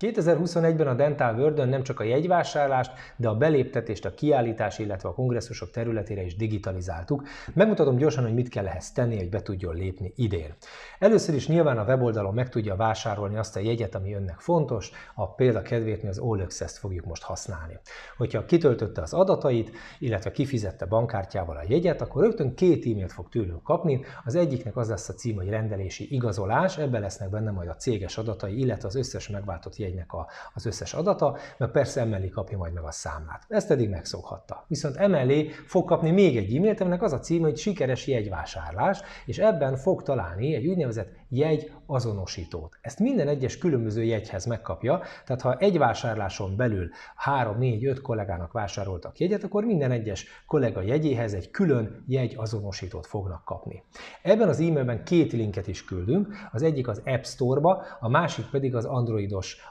2021-ben a Dental world nem csak a jegyvásárlást, de a beléptetést, a kiállítás, illetve a kongresszusok területére is digitalizáltuk. Megmutatom gyorsan, hogy mit kell ehhez tenni, hogy be tudjon lépni idén. Először is nyilván a weboldalon meg tudja vásárolni azt a jegyet, ami önnek fontos, a példa kedvéért mi az All Access-t fogjuk most használni. Hogyha kitöltötte az adatait, illetve kifizette bankkártyával a jegyet, akkor rögtön két e-mailt fog tőlünk kapni. Az egyiknek az lesz a cím, hogy rendelési igazolás, ebbe lesznek benne majd a céges adatai, illetve az összes megváltott jegy ügyjegynek a, az összes adata, meg persze emellé kapja majd meg a számlát. Ezt eddig megszokhatta. Viszont emellé fog kapni még egy e-mailt, aminek az a címe, hogy sikeres jegyvásárlás, és ebben fog találni egy úgynevezett jegy azonosítót. Ezt minden egyes különböző jegyhez megkapja, tehát ha egy vásárláson belül 3-4-5 kollégának vásároltak jegyet, akkor minden egyes kollega jegyéhez egy külön jegy azonosítót fognak kapni. Ebben az e-mailben két linket is küldünk, az egyik az App Store-ba, a másik pedig az androidos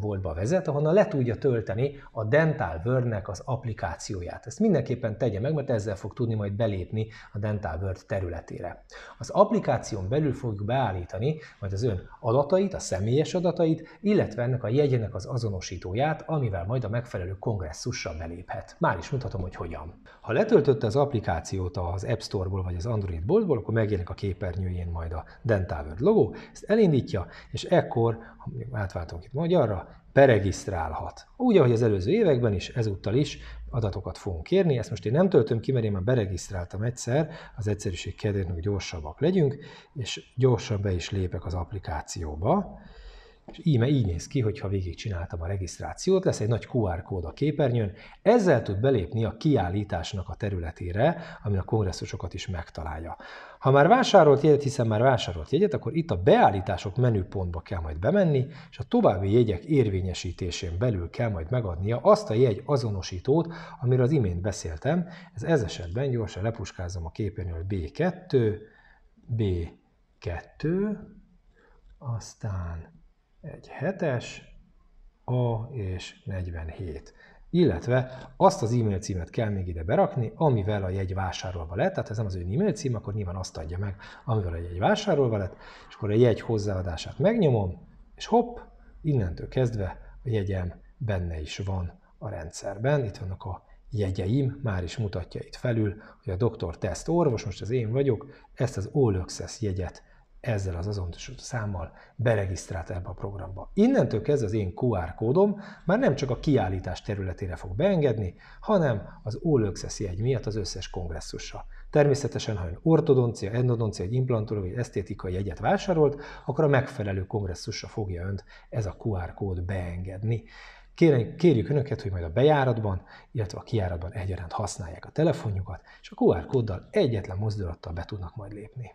boltba vezet, ahonnan le tudja tölteni a Dental word nek az applikációját. Ezt mindenképpen tegye meg, mert ezzel fog tudni majd belépni a Dental Word területére. Az applikáción belül fogjuk beállítani majd az ön adatait, a személyes adatait, illetve ennek a jegyének az azonosítóját, amivel majd a megfelelő kongresszusra beléphet. Már is mutatom, hogy hogyan. Ha letöltötte az applikációt az App Store-ból vagy az Android boltból, akkor megjelenik a képernyőjén majd a Dental Word logó, ezt elindítja, és ekkor átváltom valakit magyarra, beregisztrálhat. Úgy, ahogy az előző években is, ezúttal is adatokat fogunk kérni. Ezt most én nem töltöm ki, mert én már beregisztráltam egyszer, az egyszerűség kedvéért, hogy gyorsabbak legyünk, és gyorsan be is lépek az applikációba. És íme így néz ki, hogy ha végigcsináltam a regisztrációt, lesz egy nagy QR kód a képernyőn, ezzel tud belépni a kiállításnak a területére, ami a kongresszusokat is megtalálja. Ha már vásárolt jegyet, hiszen már vásárolt jegyet, akkor itt a beállítások menüpontba kell majd bemenni, és a további jegyek érvényesítésén belül kell majd megadnia azt a jegy azonosítót, amiről az imént beszéltem. Ez ez esetben gyorsan lepuskázom a képernyőn B2, B2, aztán egy hetes, A és 47 illetve azt az e-mail címet kell még ide berakni, amivel a jegy vásárolva lett, tehát ez nem az ő e-mail cím, akkor nyilván azt adja meg, amivel a jegy vásárolva lett, és akkor a jegy hozzáadását megnyomom, és hopp, innentől kezdve a jegyem benne is van a rendszerben, itt vannak a jegyeim, már is mutatja itt felül, hogy a doktor teszt orvos, most az én vagyok, ezt az All Access jegyet ezzel az azonosító számmal beregisztrált ebbe a programba. Innentől kezdve az én QR kódom már nem csak a kiállítás területére fog beengedni, hanem az All Access jegy miatt az összes kongresszusra. Természetesen, ha ön ortodoncia, endodoncia, egy implantológiai, esztétikai jegyet vásárolt, akkor a megfelelő kongresszusra fogja önt ez a QR kód beengedni. Kérjük, kérjük Önöket, hogy majd a bejáratban, illetve a kiáratban egyaránt használják a telefonjukat, és a QR kóddal egyetlen mozdulattal be tudnak majd lépni.